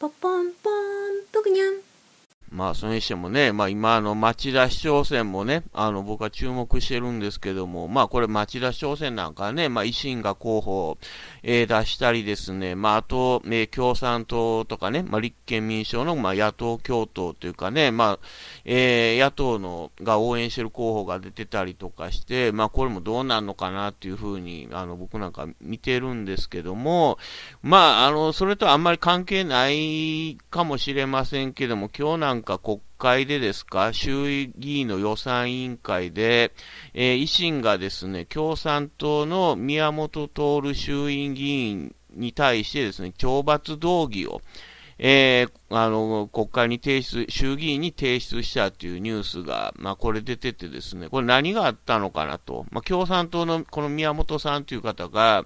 пам-пам-пам. まあ、それにしてもね、まあ、今、の、町田市長選もね、あの、僕は注目してるんですけども、まあ、これ、町田市長選なんかね、まあ、維新が候補を、え出したりですね、まあ、あと、ね、共産党とかね、まあ、立憲民主党の、まあ、野党共闘というかね、まあ、えー、野党の、が応援してる候補が出てたりとかして、まあ、これもどうなんのかなっていうふうに、あの、僕なんか見てるんですけども、まあ、あの、それとあんまり関係ないかもしれませんけども、今日なんかか国会でですか、衆議院の予算委員会で、えー、維新がですね、共産党の宮本徹衆院議員に対してですね、懲罰動議を、えー、あの、国会に提出、衆議院に提出したというニュースが、まあ、これ出ててですね、これ何があったのかなと、まあ、共産党のこの宮本さんという方が、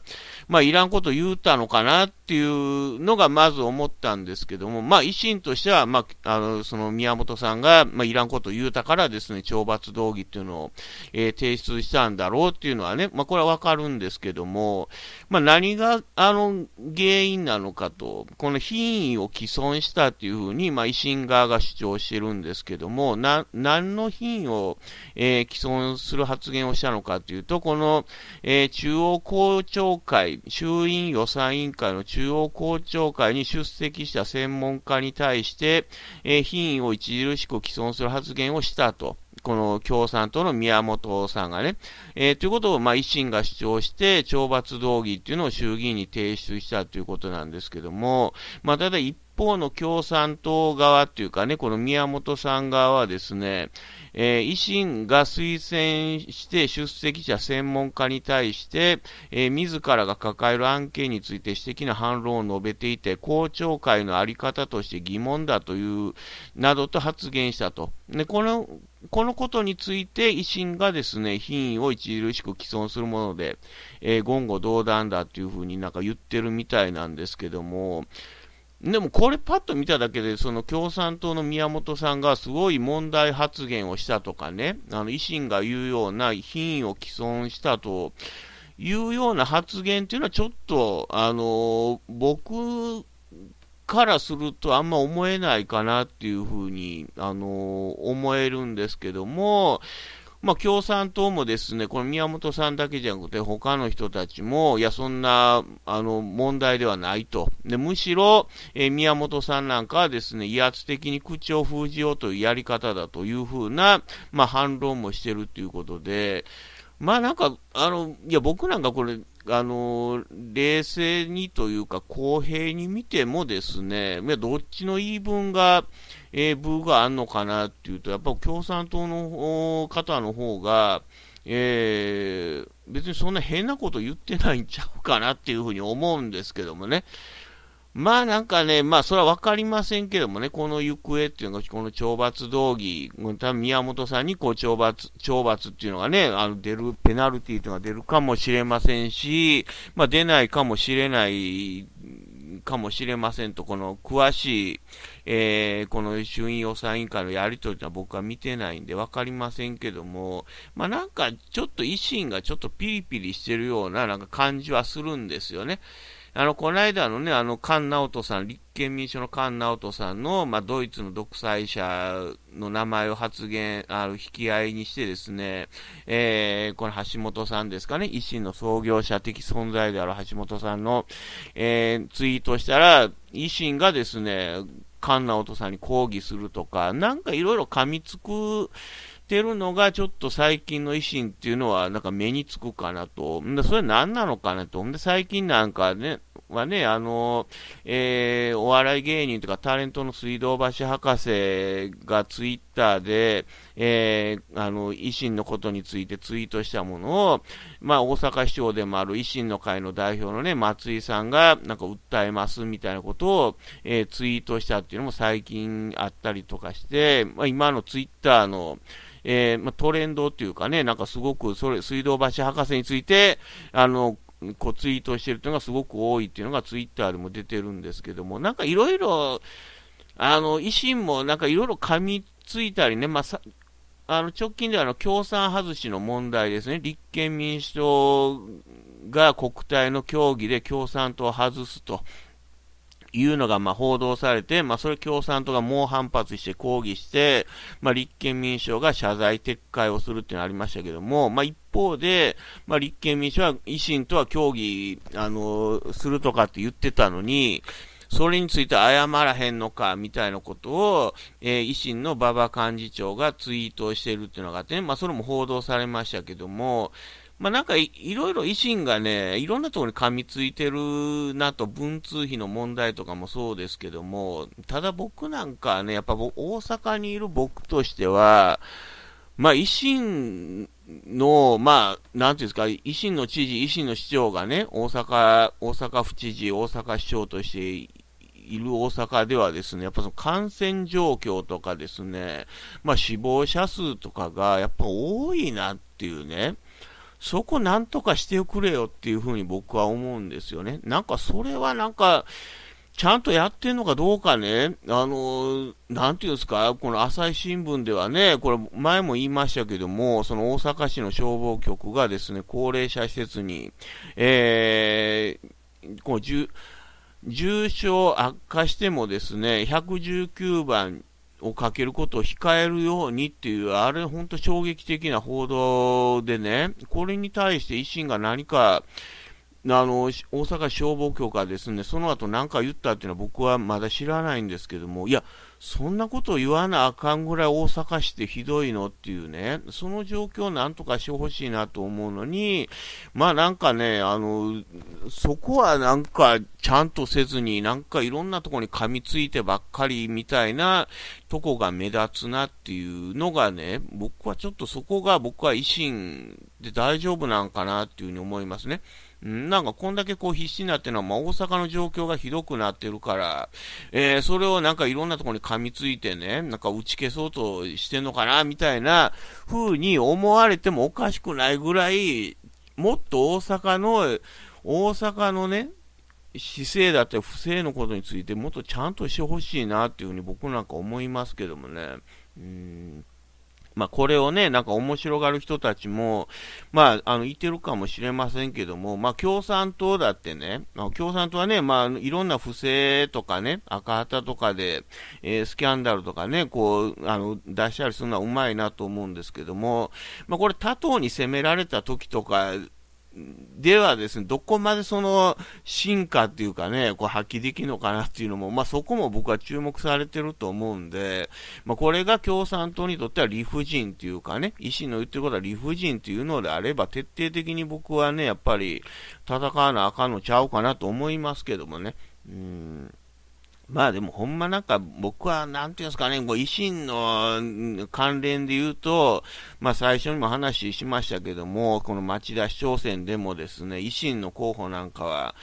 まあ、いらんこと言うたのかなっていうのがまず思ったんですけども、まあ、維新としては、まあ、あの、その宮本さんが、まあ、いらんこと言うたからですね、懲罰動議っていうのを、えー、提出したんだろうっていうのはね、まあ、これはわかるんですけども、まあ、何が、あの、原因なのかと、この品位を毀損したっていうふうに、まあ、維新側が主張してるんですけども、な、何の品を、えー、既存する発言をしたのかというと、この、えー、中央公聴会、衆院予算委員会の中央公聴会に出席した専門家に対して、えー、品位を著しく既存する発言をしたと。この共産党の宮本さんがね、えー、ということを、まあ、維新が主張して、懲罰動議っていうのを衆議院に提出したということなんですけども、まあ、ただ一方の共産党側というかね、この宮本さん側はですね、えー、維新が推薦して出席者専門家に対して、えー、自らが抱える案件について私的な反論を述べていて、公聴会のあり方として疑問だという、などと発言したと。でこのこのことについて維新がですね、品位を著しく既存するもので、えー、言語道断だというふうになんか言ってるみたいなんですけども、でもこれパッと見ただけで、その共産党の宮本さんがすごい問題発言をしたとかね、あの維新が言うような品位を毀損したというような発言っていうのは、ちょっと、あの、僕からするとあんま思えないかなっていうふうに、あの、思えるんですけども、まあ、共産党もですね、この宮本さんだけじゃなくて、他の人たちも、いや、そんな、あの、問題ではないと。で、むしろ、えー、宮本さんなんかはですね、威圧的に口を封じようというやり方だというふうな、まあ、反論もしてるということで、まあなんか、あの、いや、僕なんかこれ、あの冷静にというか、公平に見てもですね、どっちの言い分が、えー、部があるのかなっていうと、やっぱ共産党の方の方が、えー、別にそんな変なこと言ってないんちゃうかなっていうふうに思うんですけどもね。まあなんかね、まあそれはわかりませんけどもね、この行方っていうのが、この懲罰動議、宮本さんにこう懲罰、懲罰っていうのがね、あの出る、ペナルティーというのが出るかもしれませんし、まあ出ないかもしれないかもしれませんと、この詳しい、えー、この衆院予算委員会のやり取りは僕は見てないんで分かりませんけども、まあなんかちょっと維新がちょっとピリピリしてるようななんか感じはするんですよね。あの、この間のね、あの、菅直人さん、立憲民主の菅直人さんの、まあ、ドイツの独裁者の名前を発言、あの、引き合いにしてですね、えー、この橋本さんですかね、維新の創業者的存在である橋本さんの、えー、ツイートしたら、維新がですね、菅直人さんに抗議するとか、なんかいろいろ噛みつく、てるのが、ちょっと最近の維新っていうのは、なんか目につくかなと。んで、それ何なのかなと。んで、最近なんかね、はね、あの、えー、お笑い芸人とかタレントの水道橋博士がツイッターで、えー、あの、維新のことについてツイートしたものを、まあ、大阪市長でもある維新の会の代表のね、松井さんが、なんか訴えますみたいなことを、えー、ツイートしたっていうのも最近あったりとかして、まあ、今のツイッターの、えー、まあ、トレンドっていうかね、なんかすごく、それ、水道橋博士について、あの、こうツイートしてるというのがすごく多いっていうのがツイッターでも出てるんですけども、なんかいろいろ、あの、維新もなんかいろいろ噛みついたりね、まあ、さあの直近ではあの共産外しの問題ですね、立憲民主党が国体の協議で共産党を外すというのがま報道されて、まあ、それ共産党が猛反発して抗議して、まあ、立憲民主党が謝罪撤回をするっていうのがありましたけども、まあ、一方で、ま立憲民主党は維新とは協議、あのするとかって言ってたのに、それについて謝らへんのか、みたいなことを、えー、維新の馬場幹事長がツイートをしているっていうのがあって、ね、まあ、それも報道されましたけども、まあ、なんかいろいろ維新がね、いろんなところに噛みついてるなと、文通費の問題とかもそうですけども、ただ僕なんかね、やっぱ大阪にいる僕としては、まあ、維新の、まあ、なんていうんですか、維新の知事、維新の市長がね、大阪、大阪府知事、大阪市長としている大阪ではですね、やっぱその感染状況とかですね、まあ、死亡者数とかがやっぱ多いなっていうね、そこなんとかしてくれよっていうふうに僕は思うんですよね。なんかそれはなんか、ちゃんとやってんのかどうかね、あの、なんていうんですか、この朝日新聞ではね、これ前も言いましたけども、その大阪市の消防局がですね、高齢者施設に、えー、この重症悪化してもですね、119番をかけることを控えるようにっていう、あれ、本当衝撃的な報道でね、これに対して維新が何か、あの大阪消防局がですねその後何か言ったっていうのは僕はまだ知らないんですけども、いや、そんなこと言わなあかんぐらい大阪市ってひどいのっていうね、その状況をなんとかしてほしいなと思うのに、まあなんかね、あの、そこはなんかちゃんとせずに、なんかいろんなとこに噛みついてばっかりみたいなとこが目立つなっていうのがね、僕はちょっとそこが僕は維新で大丈夫なんかなっていうふうに思いますね。なんかこんだけこう必死になってるのは、まあ、大阪の状況がひどくなってるから、えー、それをなんかいろんなところに噛みついてね、なんか打ち消そうとしてんのかな、みたいな風に思われてもおかしくないぐらい、もっと大阪の、大阪のね、姿勢だって不正のことについてもっとちゃんとしてほしいなっていうふうに僕なんか思いますけどもね。うんまあ、これをね、なんか面白がる人たちも、まあ、あの、いてるかもしれませんけども、まあ、共産党だってね、まあ、共産党はね、まあ、いろんな不正とかね、赤旗とかで、えー、スキャンダルとかね、こう、あの、出したりするのはうまいなと思うんですけども、まあ、これ他党に責められた時とか、ではですね、どこまでその進化っていうかね、こう発揮できるのかなっていうのも、まあ、そこも僕は注目されてると思うんで、まあ、これが共産党にとっては理不尽っていうかね、維新の言ってることは理不尽っていうのであれば、徹底的に僕はね、やっぱり戦わなあかんのちゃうかなと思いますけどもね。うんまあでもほんまなんか僕はなんていうんですかね、もう維新の関連で言うと、まあ最初にも話しましたけども、この町田市長選でもですね、維新の候補なんかは、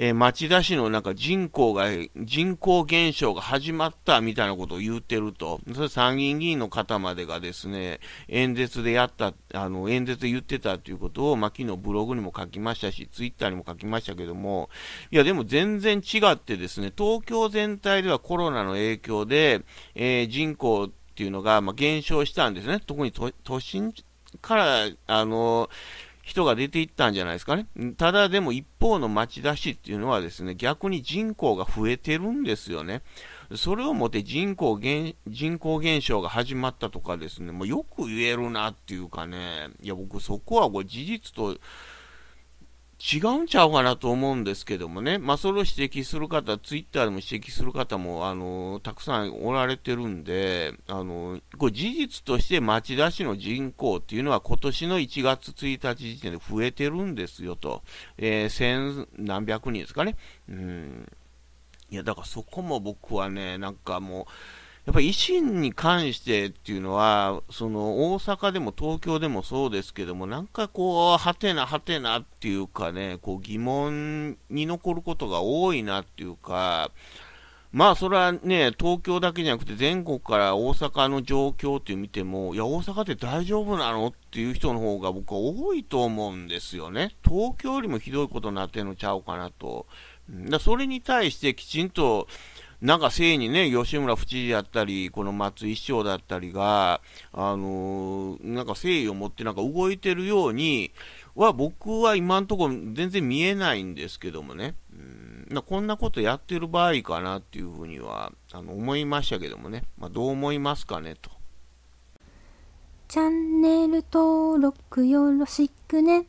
えー、町田市のなんか人口が、人口減少が始まったみたいなことを言ってると、それ参議院議員の方までがですね、演説でやった、あの、演説で言ってたということを、まあ、昨日ブログにも書きましたし、ツイッターにも書きましたけども、いや、でも全然違ってですね、東京全体ではコロナの影響で、えー、人口っていうのが、まあ、減少したんですね。特に都心から、あの人が出ていったんじゃないですかね。ただでも一方の町田市っていうのはですね、逆に人口が増えてるんですよね。それをもって人口減、人口減少が始まったとかですね、もうよく言えるなっていうかね、いや僕そこはこれ事実と、違うんちゃうかなと思うんですけどもね、まあ、それを指摘する方、ツイッターでも指摘する方も、あのたくさんおられてるんで、あのこれ事実として町田市の人口っていうのは、今年の1月1日時点で増えてるんですよと、えー、千何百人ですかね。うんいや、だからそこも僕はね、なんかもう、やっぱり維新に関してっていうのは、その大阪でも東京でもそうですけども、なんかこう、はてなはてなっていうかね、こう疑問に残ることが多いなっていうか、まあそれはね、東京だけじゃなくて全国から大阪の状況って見ても、いや、大阪って大丈夫なのっていう人の方が僕は多いと思うんですよね。東京よりもひどいことになってんのちゃうかなと。だそれに対してきちんと、なんかせいにね、吉村府知事やったり、この松井市長だったりが、あのー、なんか誠意を持ってなんか動いてるようには、僕は今んところ全然見えないんですけどもね。うんなこんなことやってる場合かなっていうふうにはあの思いましたけどもね。まあ、どう思いますかねと。チャンネル登録よろしくね。